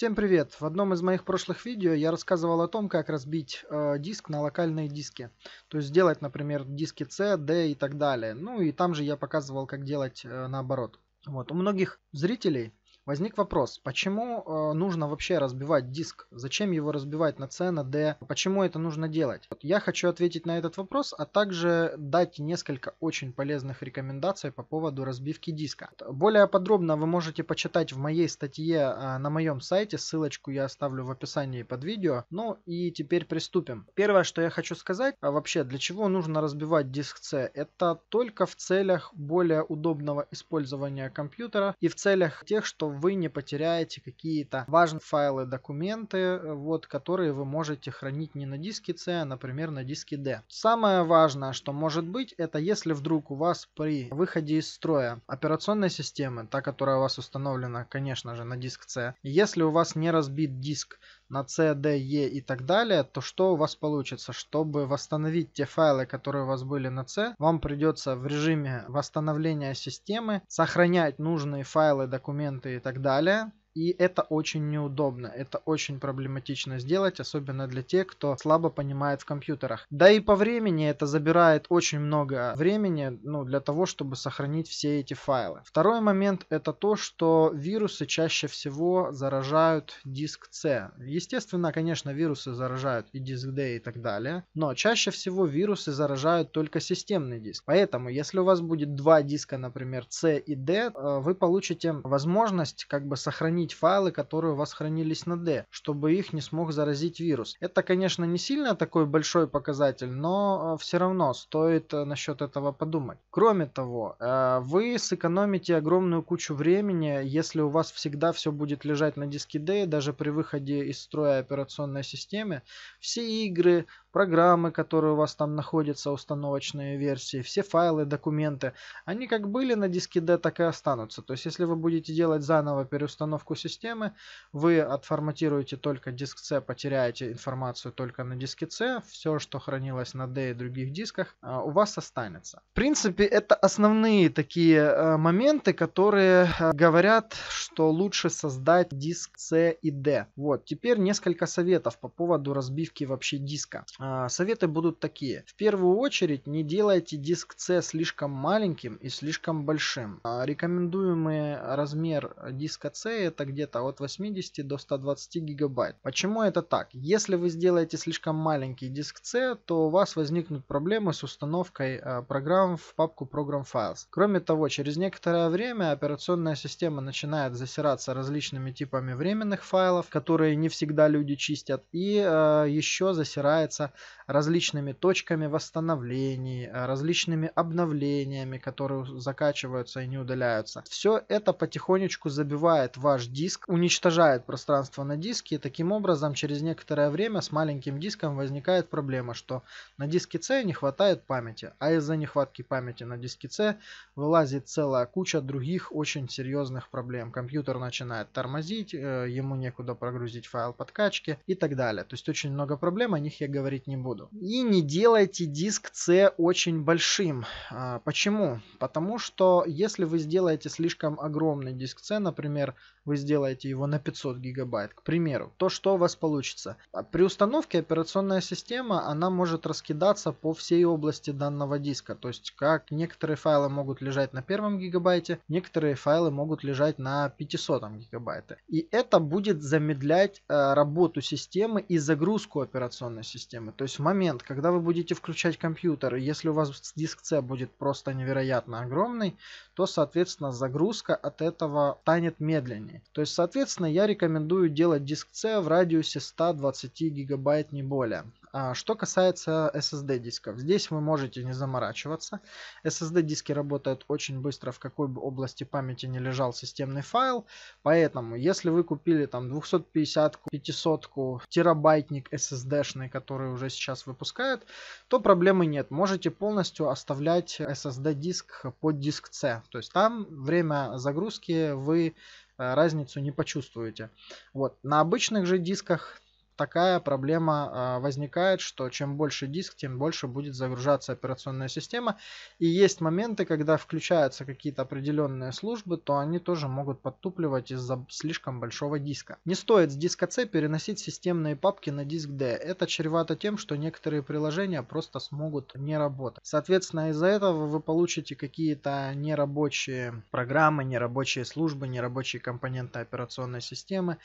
Всем привет! В одном из моих прошлых видео я рассказывал о том, как разбить э, диск на локальные диски. То есть сделать, например, диски C, D и так далее. Ну и там же я показывал, как делать э, наоборот. Вот. У многих зрителей Возник вопрос, почему э, нужно вообще разбивать диск? Зачем его разбивать на C, на D? Почему это нужно делать? Вот я хочу ответить на этот вопрос, а также дать несколько очень полезных рекомендаций по поводу разбивки диска. Более подробно вы можете почитать в моей статье э, на моем сайте, ссылочку я оставлю в описании под видео. Ну и теперь приступим. Первое, что я хочу сказать, а вообще для чего нужно разбивать диск C? Это только в целях более удобного использования компьютера и в целях тех, что вы не потеряете какие-то важные файлы, документы, э, вот, которые вы можете хранить не на диске C, а, например, на диске D. Самое важное, что может быть, это если вдруг у вас при выходе из строя операционной системы, та, которая у вас установлена, конечно же, на диск C, если у вас не разбит диск, на C, D, E и так далее, то что у вас получится? Чтобы восстановить те файлы, которые у вас были на C, вам придется в режиме восстановления системы сохранять нужные файлы, документы и так далее и это очень неудобно, это очень проблематично сделать, особенно для тех, кто слабо понимает в компьютерах. Да и по времени это забирает очень много времени, ну, для того, чтобы сохранить все эти файлы. Второй момент это то, что вирусы чаще всего заражают диск C. Естественно, конечно, вирусы заражают и диск D и так далее, но чаще всего вирусы заражают только системный диск. Поэтому, если у вас будет два диска, например, C и D, э, вы получите возможность как бы сохранить сохранить файлы, которые у вас хранились на D, чтобы их не смог заразить вирус. Это, конечно, не сильно такой большой показатель, но э, все равно стоит э, насчет этого подумать. Кроме того, э, вы сэкономите огромную кучу времени, если у вас всегда все будет лежать на диске D, даже при выходе из строя операционной системы, все игры, программы, которые у вас там находятся, установочные версии, все файлы, документы, они как были на диске D, так и останутся. То есть, если вы будете делать заново переустановку системы, вы отформатируете только диск C, потеряете информацию только на диске C, все, что хранилось на D и других дисках, а, у вас останется. В принципе, это основные такие э, моменты, которые э, говорят, что лучше создать диск C и D. Вот, теперь несколько советов по поводу разбивки вообще диска. А, советы будут такие. В первую очередь не делайте диск C слишком маленьким и слишком большим. А, рекомендуемый размер диска C это где-то от 80 до 120 гигабайт. Почему это так? Если вы сделаете слишком маленький диск C, то у вас возникнут проблемы с установкой а, программ в папку Program Files. Кроме того, через некоторое время операционная система начинает засираться различными типами временных файлов, которые не всегда люди чистят, и еще засирается различными точками восстановлений, э, различными обновлениями, которые закачиваются и не удаляются. Все это потихонечку забивает ваш диск, уничтожает пространство на диске, и таким образом через некоторое время с маленьким диском возникает проблема, что на диске C не хватает памяти, а из-за нехватки памяти на диске C вылазит целая куча других очень серьезных проблем. Компьютер начинает тормозить, э, ему некуда прогрузить файл подкачки и так далее. То есть очень много проблем, о них я говорить говорить не буду. И не делайте диск C очень большим. А, почему? Потому что если вы сделаете слишком огромный диск C, например, вы сделаете его на 500 гигабайт, к примеру, то что у вас получится? А при установке операционная система, она может раскидаться по всей области данного диска. То есть, как некоторые файлы могут лежать на первом гигабайте, некоторые файлы могут лежать на 500 гигабайте. И это будет замедлять э, работу системы и загрузку операционной системы программы. То есть в момент, когда вы будете включать компьютер, и если у вас диск C будет просто невероятно огромный, то, соответственно, загрузка от этого станет медленнее. То есть, соответственно, я рекомендую делать диск C в радиусе 120 гигабайт не более. А, что касается SSD дисков, здесь вы можете не заморачиваться. SSD диски работают очень быстро, в какой бы области памяти не лежал системный файл. Поэтому, если вы купили там 250-ку, 500-ку, терабайтник SSD-шный, который уже сейчас выпускают, то проблемы нет. Можете полностью оставлять SSD диск под диск C. То есть там время загрузки вы э, разницу не почувствуете. Вот. На обычных же дисках такая проблема а, возникает, что чем больше диск, тем больше будет загружаться операционная система. И есть моменты, когда включаются какие-то определенные службы, то они тоже могут подтупливать из-за слишком большого диска. Не стоит с диска C переносить системные папки на диск D. Это чревато тем, что некоторые приложения просто смогут не работать. Соответственно, из-за этого вы получите какие-то нерабочие программы, нерабочие службы, нерабочие компоненты операционной системы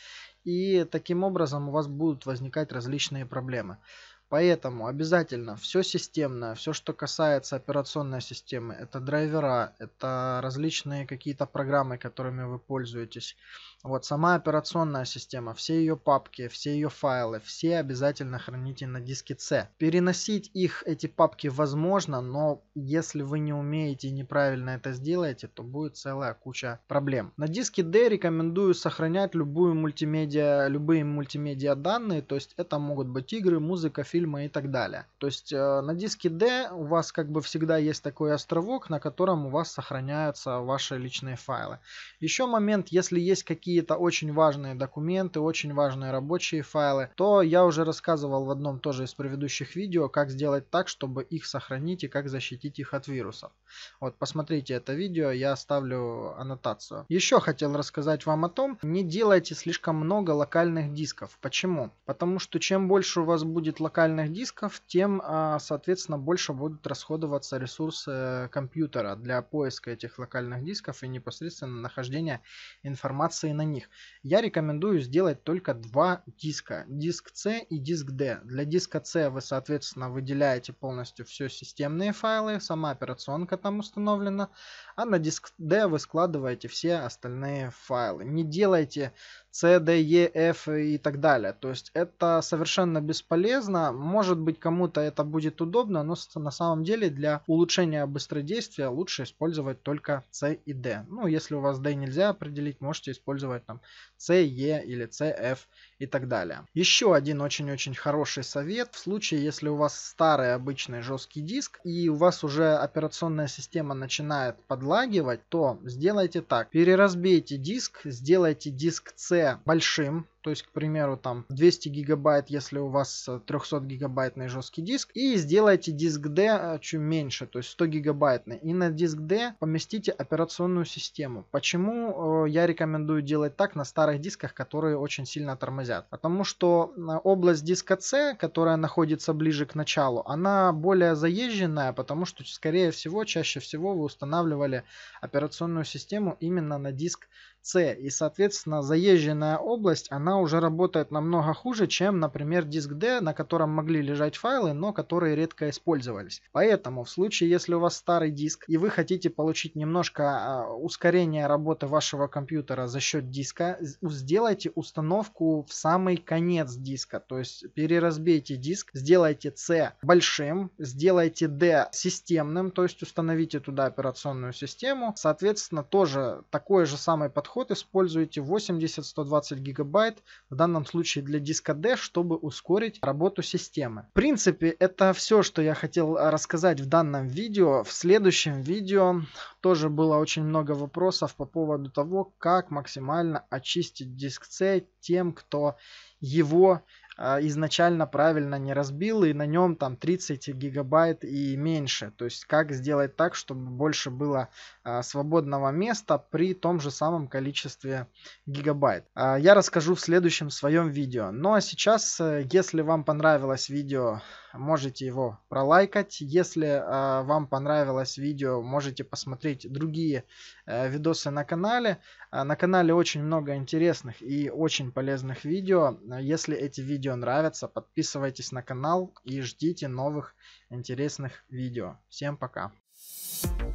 и таким образом у вас будут возникать различные проблемы. Поэтому обязательно все системное, все, что касается операционной системы, это драйвера, это различные какие-то программы, которыми вы пользуетесь, вот сама операционная система, все ее папки, все ее файлы, все обязательно храните на диске C. Переносить их, эти папки, возможно, но если вы не умеете и неправильно это сделаете, то будет целая куча проблем. На диске D рекомендую сохранять любую мультимедиа, любые мультимедиа данные, то есть это могут быть игры, музыка, фильмы и так далее. То есть э, на диске D у вас как бы всегда есть такой островок, на котором у вас сохраняются ваши личные файлы. Еще момент, если есть какие какие-то очень важные документы, очень важные рабочие файлы, то я уже рассказывал в одном тоже из предыдущих видео, как сделать так, чтобы их сохранить и как защитить их от вирусов. Вот, посмотрите это видео, я оставлю аннотацию. Еще хотел рассказать вам о том, не делайте слишком много локальных дисков. Почему? Потому что чем больше у вас будет локальных дисков, тем, а, соответственно, больше будут расходоваться ресурсы э, компьютера для поиска этих локальных дисков и непосредственно нахождения информации на них. Я рекомендую сделать только два диска, диск C и диск D. Для диска C вы, соответственно, выделяете полностью все системные файлы, сама операционка там установлена, а на диск D вы складываете все остальные файлы. Не делайте C, D, E, F и так далее. То есть это совершенно бесполезно. Может быть кому-то это будет удобно, но на самом деле для улучшения быстродействия лучше использовать только C и D. Ну, если у вас D нельзя определить, можете использовать там C, E или C, F и так далее. Еще один очень-очень хороший совет. В случае, если у вас старый обычный жесткий диск и у вас уже операционная система начинает подлагивать, то сделайте так. Переразбейте диск, сделайте диск C большим, то есть, к примеру, там 200 гигабайт, если у вас 300 э, гигабайтный жесткий диск, и сделайте диск D э, чуть меньше, то есть 100 гигабайтный, и на диск D поместите операционную систему. Почему э, я рекомендую делать так на старых дисках, которые очень сильно тормозят? Потому что область диска C, которая находится ближе к началу, она более заезженная, потому что, скорее всего, чаще всего вы устанавливали операционную систему именно на диск C. И, соответственно, заезженная область, она уже работает намного хуже, чем, например, диск D, на котором могли лежать файлы, но которые редко использовались. Поэтому в случае, если у вас старый диск, и вы хотите получить немножко а, ускорения работы вашего компьютера за счет диска, сделайте установку в самый конец диска. То есть переразбейте диск, сделайте C большим, сделайте D системным, то есть установите туда операционную систему. Соответственно, тоже такой же самый подход подход используйте 80-120 гигабайт, в данном случае для диска D, чтобы ускорить работу системы. В принципе, это все, что я хотел а, рассказать в данном видео. В следующем видео тоже было очень много вопросов по поводу того, как максимально очистить диск C тем, кто его а, изначально правильно не разбил, и на нем там 30 гигабайт и меньше. То есть как сделать так, чтобы больше было а, свободного места при том же самом количестве гигабайт. А, я расскажу в следующем своем видео. Ну а сейчас, э, если вам понравилось видео, можете его пролайкать. Если э, вам понравилось видео, можете посмотреть другие э, видосы на канале. Э, на канале очень много интересных и очень полезных видео. Если эти видео нравятся, подписывайтесь на канал и ждите новых интересных видео. Всем пока! Thank you